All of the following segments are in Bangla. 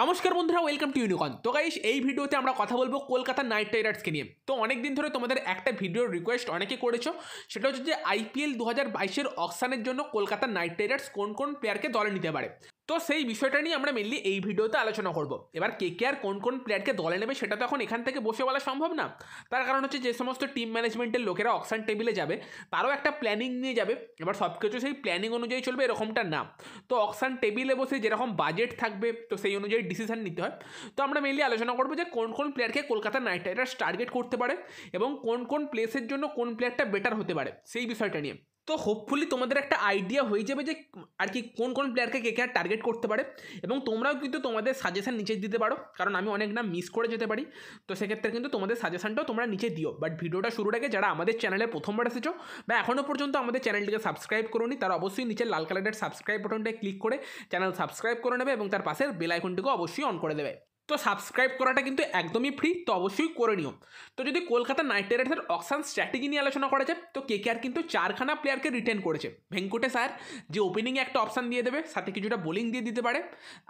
নমস্কার বন্ধুরা ওয়েলকাম টু ইউনিকন তো গাইস এই ভিডিওতে আমরা কথা বলবো কলকাতা নাইট রাইডার্সকে নিয়ে তো অনেক দিন ধরে তোমাদের একটা ভিডিওর রিকোয়েস্ট অনেকে করেছো সেটা হচ্ছে যে আইপিএল দু হাজার বাইশের অকশানের জন্য কলকাতা নাইট রাইডার্স কোন কোন প্লেয়ারকে দলে নিতে পারে তো সেই বিষয়টা নিয়ে আমরা মেনলি এই ভিডিওতে আলোচনা করব এবার কে কে আর কোন কোন প্লেয়ারকে দলে নেবে সেটা তো এখন এখান থেকে বসে বলা সম্ভব না তার কারণ হচ্ছে যে সমস্ত টিম ম্যানেজমেন্টের লোকেরা অক্সান টেবিলে যাবে তারও একটা প্ল্যানিং নিয়ে যাবে এবার সব কিছু সেই প্ল্যানিং অনুযায়ী চলবে এরকমটা না তো অকশান টেবিলে বসে যেরকম বাজেট থাকবে তো সেই অনুযায়ী ডিসিশান নিতে হয় তো আমরা মেনলি আলোচনা করবো যে কোন কোন প্লেয়ারকে কলকাতা নাইট রাইডার্স টার্গেট করতে পারে এবং কোন কোন প্লেসের জন্য কোন প্লেয়ারটা বেটার হতে পারে সেই বিষয়টা নিয়ে তো হোপফুলি তোমাদের একটা আইডিয়া হয়ে যাবে যে আর কি কোন কোন প্লেয়ারকে কে কে আর টার্গেট করতে পারে এবং তোমরাও কিন্তু তোমাদের সাজেশান নিচে দিতে পারো কারণ আমি অনেক নাম মিস করে যেতে পারি তো সেক্ষেত্রে কিন্তু তোমাদের সাজেশানটাও তোমরা নিচে দিও বাট ভিডিওটা শুরুর আগে যারা আমাদের চ্যানেলে প্রথমবার এসেছো বা এখনও পর্যন্ত আমাদের চ্যানেলটিকে সাবস্ক্রাইব করোনি তারা অবশ্যই নিচে লাল কালারের সাবস্ক্রাইব বাটনটায় ক্লিক করে চ্যানেল সাবস্ক্রাইব করে নেবে এবং তার পাশের বেল আইকনটিকে অবশ্যই অন করে দেবে তো সাবস্ক্রাইব করাটা কিন্তু একদমই ফ্রি তো অবশ্যই করে নিও তো যদি কলকাতা নাইট রাইডার্সের অকশান স্ট্র্যাটেজি নিয়ে আলোচনা করা যায় তো কে আর কিন্তু চারখানা প্লেয়ারকে রিটেন করেছে ভেঙ্কুটে স্যার যে ওপেনিংয়ে একটা অপশান দিয়ে দেবে সাথে কিছুটা বোলিং দিয়ে দিতে পারে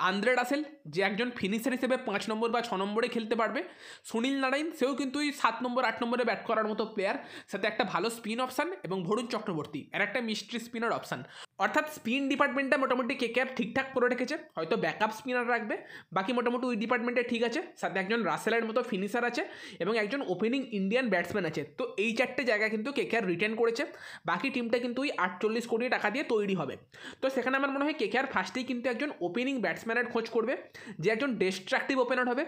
আন্দ্রে রাসেল যে একজন ফিনিশার হিসেবে পাঁচ নম্বর বা ছ নম্বরে খেলতে পারবে সুনীল নারায়ণ সেও কিন্তু ওই সাত নম্বর আট নম্বরে ব্যাট করার মতো প্লেয়ার সাথে একটা ভালো স্পিন অপশান এবং ভরুণ চক্রবর্তী আর একটা মিস্ট্রি স্পিনার অপশান অর্থাৎ স্পিন ডিপার্টমেন্টটা মোটামুটি কে ক্যাপ ঠিকঠাক করে রেখেছে হয়তো ব্যাকআপ স্পিনার রাখবে বাকি মোটামুটি ওই ডিপার্টমেন্টে ঠিক আছে সাথে একজন রাসেলের মতো ফিনিশার আছে এবং একজন ওপেনিং ইন্ডিয়ান ব্যাটসম্যান আছে তো এই চারটে জায়গা কিন্তু কে কেআর রিটার্ন করেছে বাকি টিমটা কিন্তু ওই আটচল্লিশ কোটি টাকা দিয়ে তৈরি হবে তো সেখানে আমার মনে হয় কে কেআর ফার্স্টেই কিন্তু একজন ওপেনিং ব্যাটসম্যানের খোঁজ করবে যে একজন ডিস্ট্রাকটিভ ওপেনার হবে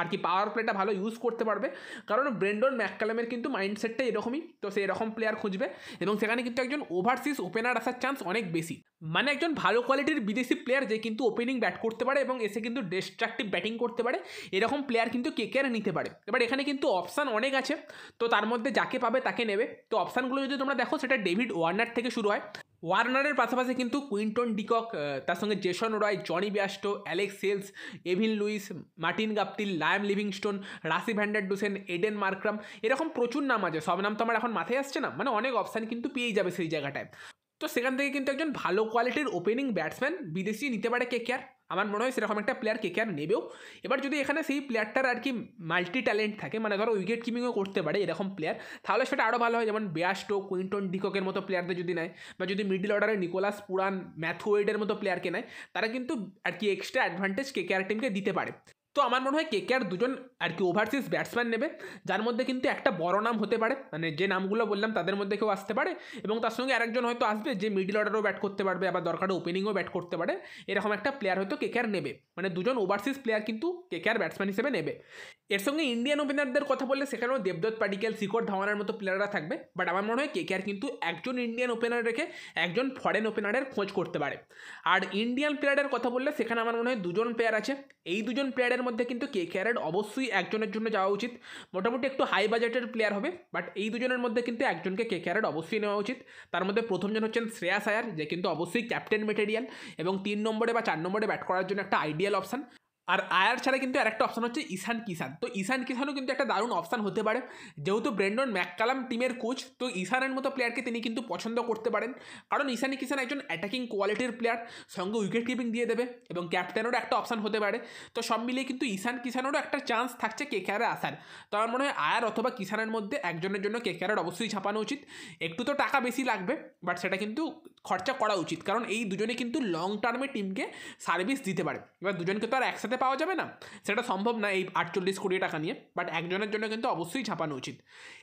আর কি পাওয়ার প্লেটা ভালো ইউজ করতে পারবে কারণ ব্রেন্ডন ম্যাককালামের কিন্তু মাইন্ডসেটটা এরকমই তো সেই রকম প্লেয়ার খুঁজবে এবং সেখানে কিন্তু একজন ওভারসিজ ওপেনার আসার চান্স অনেক বেশি মানে একজন ভালো কোয়ালিটির বিদেশি প্লেয়ার যে কিন্তু ওপেনিং ব্যাট করতে পারে এবং এসে কিন্তু ডিস্ট্রাকটিভ ব্যাটিং করতে পারে এরকম প্লেয়ার কিন্তু কে কেয়ার নিতে পারে এবার এখানে কিন্তু অপশান অনেক আছে তো তার মধ্যে যাকে পাবে তাকে নেবে তো অপশানগুলো যদি তোমরা দেখো সেটা ডেভিড ওয়ার্নার থেকে শুরু হয় ওয়ার্নারের পাশাপাশি কিন্তু কুইন্টন ডিকক তার সঙ্গে Jason Roy Jonny Bairstow Alex Hales Evin Lewis Martin Guptill Liam Livingstone Rassie van der Dussen Aiden Markram এরকম প্রচুর নাম আছে সব নাম তো আমার এখন মাথায় আসছে না মানে অনেক অপশান কিন্তু পেয়ে যাবে সেই জায়গাটায় তো সেখান থেকে কিন্তু একজন ভালো কোয়ালিটির ওপেনিং ব্যাটসম্যান বিদেশি নিতে পারে কে কেয়ার আমার মনে হয় সেরকম একটা প্লেয়ার কে কেয়ার নেবেও এবার যদি এখানে সেই প্লেয়ারটার আর কি মাল্টি ট্যালেন্ট থাকে মানে ধরো উইকেট কিপিংও করতে পারে এরকম প্লেয়ার তাহলে সেটা আরও ভালো হয় যেমন বেয়াস্টো কুইন্টন ডিককের মতো প্লেয়ারদের যদি নেয় বা যদি মিডল অর্ডারে নিকোলাস পুরান ম্যাথুয়েডের মতো প্লেয়ারকে নেয় তারা কিন্তু আর কি এক্সট্রা অ্যাডভান্টেজ কে কেয়ার টিমকে দিতে পারে তো আমার মনে হয় কেকেআর দুজন আর কি ওভারসিজ ব্যাটসম্যান নেবে যার মধ্যে কিন্তু একটা বড় নাম হতে পারে মানে যে নামগুলো বললাম তাদের মধ্যে কেউ আসতে পারে এবং তার সঙ্গে আরেকজন হয়তো আসবে যে মিডিল অর্ডারও ব্যাট করতে পারবে আবার দরকারে ওপেনিংও ব্যাট করতে পারে এরকম একটা প্লেয়ার হয়তো কেকেআর নেবে মানে দুজন ওভারসিজ প্লেয়ার কিন্তু কেকেআর ব্যাটসম্যান হিসেবে নেবে এর সঙ্গে ইন্ডিয়ান ওপেনারদের কথা বললে সেখানেও দেবদত্ত পাটিকেল শিখর ধাওয়ানের মতো প্লেয়াররা থাকবে বাট আমার মনে হয় কে কেয়ার কিন্তু একজন ইন্ডিয়ান ওপেনার রেখে একজন ফরেন ওপেনারের খোঁজ করতে পারে আর ইন্ডিয়ান প্লেয়ারের কথা বললে সেখানে আমার মনে হয় দুজন প্লেয়ার আছে এই দুজন প্লেয়ারের মধ্যে কিন্তু কে কেয়ারের অবশ্যই একজনের জন্য যাওয়া উচিত মোটামুটি একটু হাই বাজেটের প্লেয়ার হবে বাট এই দুজনের মধ্যে কিন্তু একজনকে কে কেয়ারের অবশ্যই নেওয়া উচিত তার মধ্যে প্রথমজন হচ্ছেন শ্রেয়া সায়ার যে কিন্তু অবশ্যই ক্যাপ্টেন মেটেরিয়াল এবং তিন নম্বরে বা চার নম্বরে ব্যাট করার জন্য একটা আইডিয়াল অপশান আর আয়ার ছাড়া কিন্তু আরেকটা অপশন হচ্ছে ঈশান কিষান তো ঈশান কিষানও কিন্তু একটা দারুণ অপশান হতে পারে যেহেতু ব্রেন্ডন ম্যাককালাম টিমের কোচ তো ঈশানের মতো প্লেয়ারকে তিনি কিন্তু পছন্দ করতে পারেন কারণ ঈশান কিষান একজন অ্যাটাকিং কোয়ালিটির প্লেয়ার সঙ্গে উইকেট কিপিং দিয়ে দেবে এবং ক্যাপ্টেনেরও একটা অপশান হতে পারে তো সব মিলিয়ে কিন্তু ঈশান কিষানেরও একটা চান্স থাকছে কেকেআরে আসার তো আমার মনে হয় আয়ার অথবা কিষানের মধ্যে একজনের জন্য কেকেআরের অবশ্যই ছাপানো উচিত একটু তো টাকা বেশি লাগবে বাট সেটা কিন্তু খরচা করা উচিত কারণ এই দুজনে কিন্তু লং টার্মে টিমকে সার্ভিস দিতে পারে এবার দুজনকে তো আর একসাথে পাওয়া যাবে না সেটা সম্ভব না এই আটচল্লিশ কোটি টাকা নিয়ে বাট একজনের জন্য কিন্তু অবশ্যই ছাপানো উচিত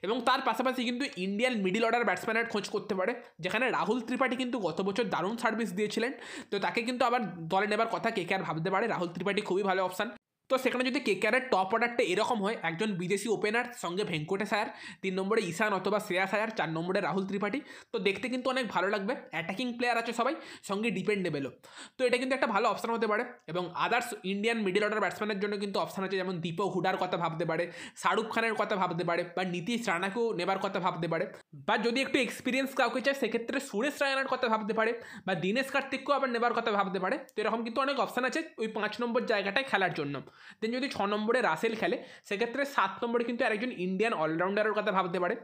এবং তার পাশাপাশি কিন্তু ইন্ডিয়ান মিডিল অর্ডার ব্যাটসম্যানের খোঁজ করতে পারে যেখানে রাহুল ত্রিপাঠী কিন্তু গত বছর দারুণ সার্ভিস দিয়েছিলেন তো তাকে কিন্তু আবার দলে নেবার কথা কে কে আর ভাবতে পারে রাহুল ত্রিপাঠী খুবই ভালো অপশান তো সেখানে যদি কেকেআরের টপ অর্ডারটা এরকম হয় একজন বিদেশি ওপেনার সঙ্গে ভেঙ্কটে স্যার তিন নম্বরে ঈশান অথবা শ্রেয়া স্যার চার নম্বরে রাহুল ত্রিপাঠী তো দেখতে কিন্তু অনেক ভালো লাগবে অ্যাটাকিং প্লেয়ার আছে সবাই সঙ্গে ডিপেন্ডেবেলও তো এটা কিন্তু একটা ভালো অপশান হতে পারে এবং আদার্স ইন্ডিয়ান মিডিল অর্ডার ব্যাটসম্যানের জন্য কিন্তু অপশান আছে যেমন দীপক হুডার কথা ভাবতে পারে শাহরুখ খানের কথা ভাবতে পারে বা নীতিশ রানাকেও নেবার কথা ভাবতে পারে বা যদি একটু এক্সপিরিয়েন্স কাউকে চায় সেক্ষেত্রে সুরেশ রায়নার কথা ভাবতে পারে বা দীনেশ কার্তিককেও আবার নেবার কথা ভাবতে পারে তো এরকম কিন্তু অনেক অপশান আছে ওই পাঁচ নম্বর জায়গাটায় খেলার জন্য দেন যদি ছ নম্বরে রাসেল খেলে সেক্ষেত্রে সাত নম্বরে কিন্তু আরেকজন ইন্ডিয়ান অলরাউন্ডারের কথা ভাবতে পারে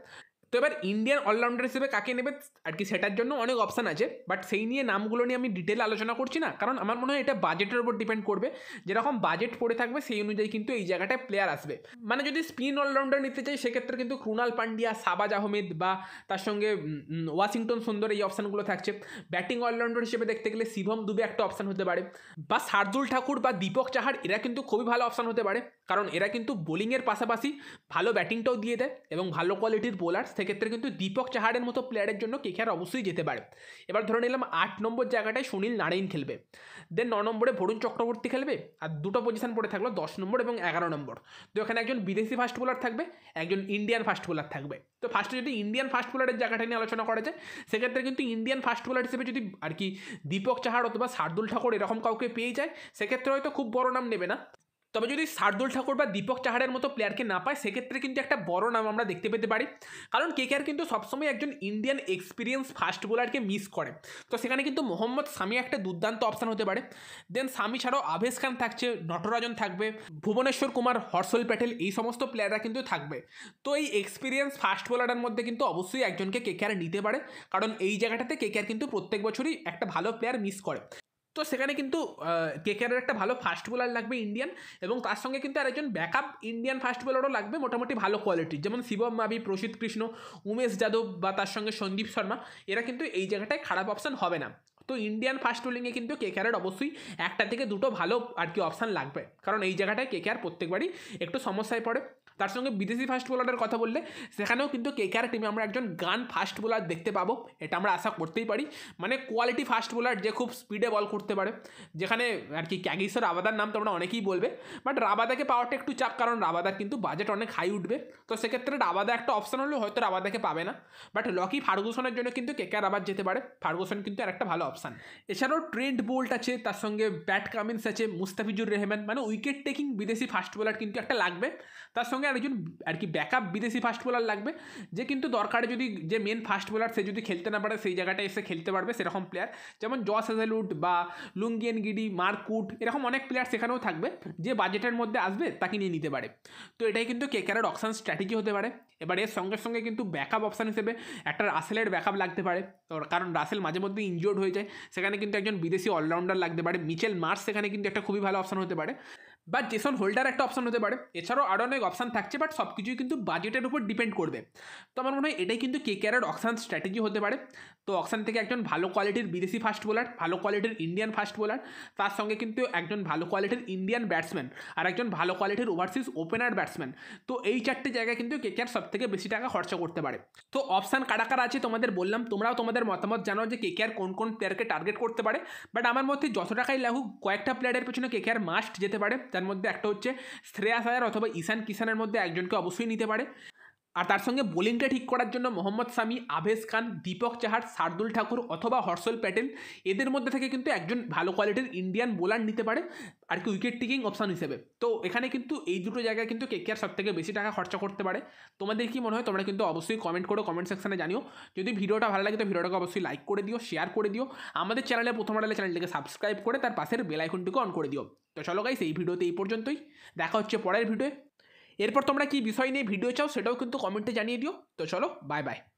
তো এবার ইন্ডিয়ান অলরাউন্ডার হিসেবে কাকে নেবে আর কি সেটার জন্য অনেক অপশান আছে বাট সেই নিয়ে নামগুলো নিয়ে আমি ডিটেল আলোচনা করছি না কারণ আমার মনে হয় এটা বাজেটের উপর ডিপেন্ড করবে যেরকম বাজেট পড়ে থাকবে সেই অনুযায়ী কিন্তু এই জায়গাটায় প্লেয়ার আসবে মানে যদি স্পিন অলরাউন্ডার নিতে চাই সেক্ষেত্রে কিন্তু ক্রুনাল পান্ডিয়া সাবাজ আহমেদ বা তার সঙ্গে ওয়াশিংটন সুন্দর এই অপশানগুলো থাকছে ব্যাটিং অলরাউন্ডার হিসেবে দেখতে গেলে শিভম দুবে একটা অপশান হতে পারে বা শার্দুল ঠাকুর বা দীপক চাহার এরা কিন্তু খুবই ভালো অপশান হতে পারে কারণ এরা কিন্তু বোলিংয়ের পাশাপাশি ভালো ব্যাটিংটাও দিয়ে দেয় এবং ভালো কোয়ালিটির বোলার সেক্ষেত্রে কিন্তু দীপক চাহারের মতো প্লেয়ারের জন্য কেকেআর অবশ্যই যেতে পারে এবার ধরে নিলাম আট নম্বর জায়গাটায় সুনীল নারায়ণ খেলবে দেন ন নম্বরে ভরুণ চক্রবর্তী খেলবে আর দুটো পজিশন পড়ে থাকলো দশ নম্বর এবং এগারো নম্বর তো এখানে একজন বিদেশি ফাস্ট বোলার থাকবে একজন ইন্ডিয়ান ফাস্ট বোলার থাকবে তো ফার্স্টে যদি ইন্ডিয়ান ফাস্ট বোলারের জায়গাটা নিয়ে আলোচনা করা যায় সেক্ষেত্রে কিন্তু ইন্ডিয়ান ফাস্ট বোলার হিসেবে যদি আর কি দীপক চাহার অথবা শার্দুল ঠাকুর এরকম কাউকে পেয়ে যায় সেক্ষেত্রে হয়তো খুব বড় নাম নেবে না তবে যদি শার্দুল ঠাকুর বা দীপক চাহারের মতো প্লেয়ারকে না পায় সেক্ষেত্রে কিন্তু একটা বড় নাম আমরা দেখতে পেতে পারি কারণ কেকেআর কিন্তু সবসময় একজন ইন্ডিয়ান এক্সপিরিয়েন্স ফাস্ট বোলারকে মিস করে তো সেখানে কিন্তু মোহাম্মদ সামি একটা দুর্দান্ত অপশান হতে পারে দেন সামি ছাড়াও আভেস খান থাকছে নটরাজন থাকবে ভুবনেশ্বর কুমার হর্ষল প্যাটেল এই সমস্ত প্লেয়াররা কিন্তু থাকবে তো এই এক্সপিরিয়েন্স ফাস্ট বোলারের মধ্যে কিন্তু অবশ্যই একজনকে কেকেআর নিতে পারে কারণ এই জায়গাটাতে কেকেআর কিন্তু প্রত্যেক বছরই একটা ভালো প্লেয়ার মিস করে তো সেখানে কিন্তু কেকেআরের একটা ভালো ফাস্ট বোলার লাগবে ইন্ডিয়ান এবং তার সঙ্গে কিন্তু আর একজন ব্যাকআপ ইন্ডিয়ান ফাস্ট বোলারও লাগবে মোটামুটি ভালো কোয়ালিটির যেমন শিবম মাবি প্রসিদ্ধ কৃষ্ণ উমেশ যাদব বা তার সঙ্গে সন্দীপ শর্মা এরা কিন্তু এই জায়গাটায় খারাপ অপশান হবে না তো ইন্ডিয়ান ফাস্ট বোলিংয়ে কিন্তু কেকেআরের অবশ্যই একটা থেকে দুটো ভালো আর কি অপশান লাগবে কারণ এই জায়গাটায় কেকেআর প্রত্যেকবারই একটু সমস্যায় পড়ে তার সঙ্গে বিদেশি ফাস্ট বোলারের কথা বললে সেখানেও কিন্তু কেকেআর টিমে আমরা একজন গান ফাস্ট বোলার দেখতে পাবো এটা আমরা আশা করতেই পারি মানে কোয়ালিটি ফাস্ট বোলার যে খুব স্পিডে বল করতে পারে যেখানে আর কি ক্যাগিসের রাবাদার নাম তোমরা অনেকেই বলবে বাট রাবাদাকে পাওয়াটা একটু চাপ কারণ রাবাদার কিন্তু বাজেট অনেক হাই উঠবে তো সেক্ষেত্রে রাবাদা একটা অপশান হলেও হয়তো রাবাদাকে পাবে না বাট লকি ফার্গুসনের জন্য কিন্তু আর আবার যেতে পারে ফার্গুসন কিন্তু আর একটা ভালো অপশান এছাড়াও ট্রেন্ড বোল্ট আছে তার সঙ্গে ব্যাট কামিন্স আছে মুস্তাফিজুর রেহমান মানে উইকেট টেকিং বিদেশি ফাস্ট বোলার কিন্তু একটা লাগবে তার সঙ্গে সঙ্গে আরেকজন আর কি ব্যাকআপ বিদেশি ফাস্ট বোলার লাগবে যে কিন্তু দরকারে যদি যে মেন ফাস্ট বোলার সে যদি খেলতে না পারে সেই জায়গাটা এসে খেলতে পারবে সেরকম প্লেয়ার যেমন জস হেজালুট বা লুঙ্গিয়েন গিডি মার্কুট এরকম অনেক প্লেয়ার সেখানেও থাকবে যে বাজেটের মধ্যে আসবে তাকে নিয়ে নিতে পারে তো এটাই কিন্তু কেকারের অপশান স্ট্র্যাটেজি হতে পারে এবার এর সঙ্গে সঙ্গে কিন্তু ব্যাকআপ অপশান হিসেবে একটা রাসেলের ব্যাকআপ লাগতে পারে কারণ রাসেল মাঝে মধ্যে ইনজোর্ড হয়ে যায় সেখানে কিন্তু একজন বিদেশি অলরাউন্ডার লাগতে পারে মিচেল মার্স সেখানে কিন্তু একটা খুবই ভালো অপশান হতে পারে বা জেসন হোল্ডার একটা অপশান হতে পারে এছাড়াও আরও অনেক অপশান থাকছে বাট সব কিছুই কিন্তু বাজেটের উপর ডিপেন্ড করবে তো আমার মনে হয় এটাই কিন্তু কে কেয়ারের অকশান স্ট্র্যাটেজি হতে পারে তো অকশান থেকে একজন ভালো কোয়ালিটির বিদেশি ফাস্ট বোলার ভালো কোয়ালিটির ইন্ডিয়ান ফাস্ট বোলার তার সঙ্গে কিন্তু একজন ভালো কোয়ালিটির ইন্ডিয়ান ব্যাটসম্যান আর একজন ভালো কোয়ালিটির ওভারসিজ ওপেনার ব্যাটসম্যান তো এই চারটে জায়গায় কিন্তু কে কেয়ার সব থেকে বেশি টাকা খরচা করতে পারে তো অপশান কারা কারা আছে তোমাদের বললাম তোমরাও তোমাদের মতামত জানাও যে কে কেয়ার কোন কোন প্লেয়ারকে টার্গেট করতে পারে বাট আমার মধ্যে যত টাকাই লাগুক কয়েকটা প্লেয়ারের পেছনে কে কেয়ার মাস্ট যেতে পারে তার মধ্যে একটা হচ্ছে শ্রেয়াস আয়ার অথবা ঈশান কিষানের মধ্যে একজনকে অবশ্যই নিতে পারে আর তার সঙ্গে বোলিংটা ঠিক করার জন্য মোহাম্মদ সামি আভেস খান দীপক চাহার শার্দুল ঠাকুর অথবা হর্ষল প্যাটেল এদের মধ্যে থেকে কিন্তু একজন ভালো কোয়ালিটির ইন্ডিয়ান বোলার নিতে পারে আর কি উইকেট টিকিং অপশান হিসেবে তো এখানে কিন্তু এই দুটো জায়গায় কিন্তু কে কেয়ার সব থেকে বেশি টাকা খরচা করতে পারে তোমাদের কি মনে হয় তোমরা কিন্তু অবশ্যই কমেন্ট করো কমেন্ট সেকশনে জানিও যদি ভিডিওটা ভালো লাগে তো ভিডিওটাকে অবশ্যই লাইক করে দিও শেয়ার করে দিও আমাদের চ্যানেলে প্রথম আড়ালে চ্যানেলটিকে সাবস্ক্রাইব করে তার পাশের বেল আইকনটিকে অন করে দিও তো চলো গাইস এই ভিডিওতে এই পর্যন্তই দেখা হচ্ছে পরের ভিডিও এরপর তোমরা কি বিষয় নিয়ে ভিডিও চাও সেটাও কিন্তু কমেন্টে জানিয়ে দিও তো চলো বাই বাই